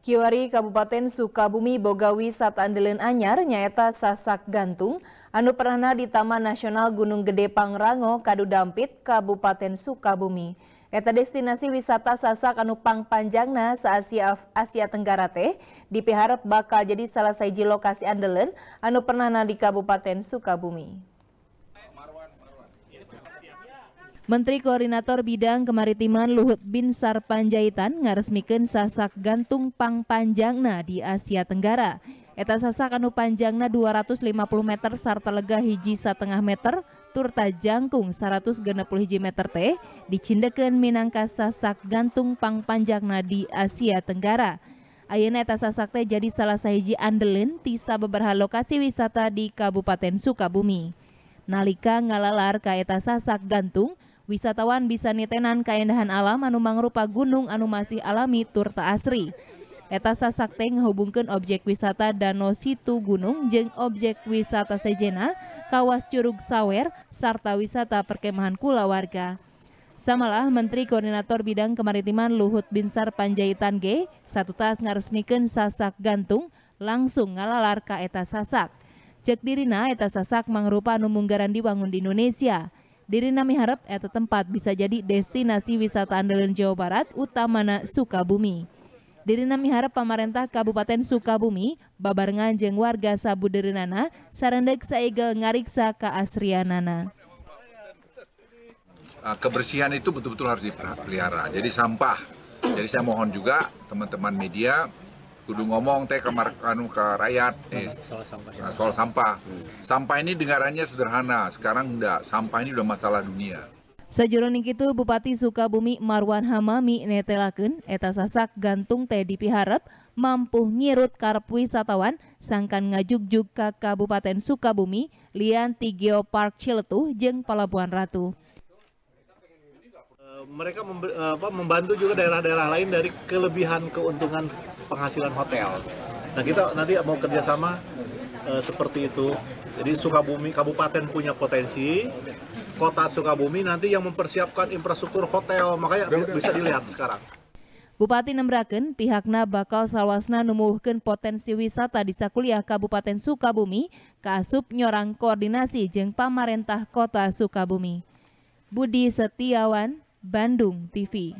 Kiwari Kabupaten Sukabumi Bogawi Sat Andelen Anyar nyaeta sasak gantung anu pernah di Taman Nasional Gunung Gede Pangrango Kadu Dampit Kabupaten Sukabumi. Eta destinasi wisata sasak anu pang panjangna se Asia, Asia Tenggara teh dipiharap bakal jadi salah saiji lokasi andelen anu pernah di Kabupaten Sukabumi. Menteri Koordinator Bidang Kemaritiman Luhut Binsar Panjaitan ngaresmikan sasak gantung pang panjangna di Asia Tenggara. Eta sasak anu panjangna 250 meter serta lega hiji setengah meter, turta jangkung 160 hiji meter teh, dicindeken minangka sasak gantung pang panjangna di Asia Tenggara. Ayana eta sasak teh jadi salah sahiji andelin tisa beberapa lokasi wisata di Kabupaten Sukabumi. Nalika ngalalar ka eta sasak gantung, wisatawan bisa nitenan kaendahan alam anu mangrupa gunung anu masih alami turta asri. Eta sasakte ngehubungkan objek wisata Danau Situ Gunung jeng objek wisata Sejena, Kawas Curug Sawer, serta wisata perkemahan kula warga. Samalah Menteri Koordinator Bidang Kemaritiman Luhut Binsar Panjaitan G, satu tas ngaresmikan sasak gantung, langsung ngalalar ka eta sasak. Cek dirina eta sasak mangrupa numunggaran diwangun di Indonesia. Dirina miharap eta tempat bisa jadi destinasi wisata andalan Jawa Barat, utamana Sukabumi. Dirina miharap pemerintah Kabupaten Sukabumi, babarengan jeung warga Sabu Dirinana, sarandeg saegel ngariksa ka asrianana. Ah, kebersihan itu betul-betul harus dipelihara, jadi sampah. Jadi saya mohon juga teman-teman media kudu ngomong teh ke anu ke rakyat eh, soal sampah ya. soal sampah sampah ini dengarannya sederhana sekarang enggak sampah ini udah masalah dunia Sajeroning itu Bupati Sukabumi Marwan Hamami netelakeun eta sasak gantung teh piharap mampu ngirut karep wisatawan sangkan ngajuk-juk ka Kabupaten Sukabumi lian Tigeo Park Ciletuh jeung Pelabuhan Ratu mereka member, eh, apa, membantu juga daerah-daerah lain dari kelebihan keuntungan penghasilan hotel. Nah kita nanti mau kerjasama uh, seperti itu. Jadi Sukabumi kabupaten punya potensi, kota Sukabumi nanti yang mempersiapkan infrastruktur hotel, makanya bisa dilihat sekarang. Bupati Nembraken, pihaknya bakal salwasna numuhkan potensi wisata di Sakuliah Kabupaten Sukabumi, kasup nyorang koordinasi jeng pamarentah kota Sukabumi. Budi Setiawan, Bandung TV.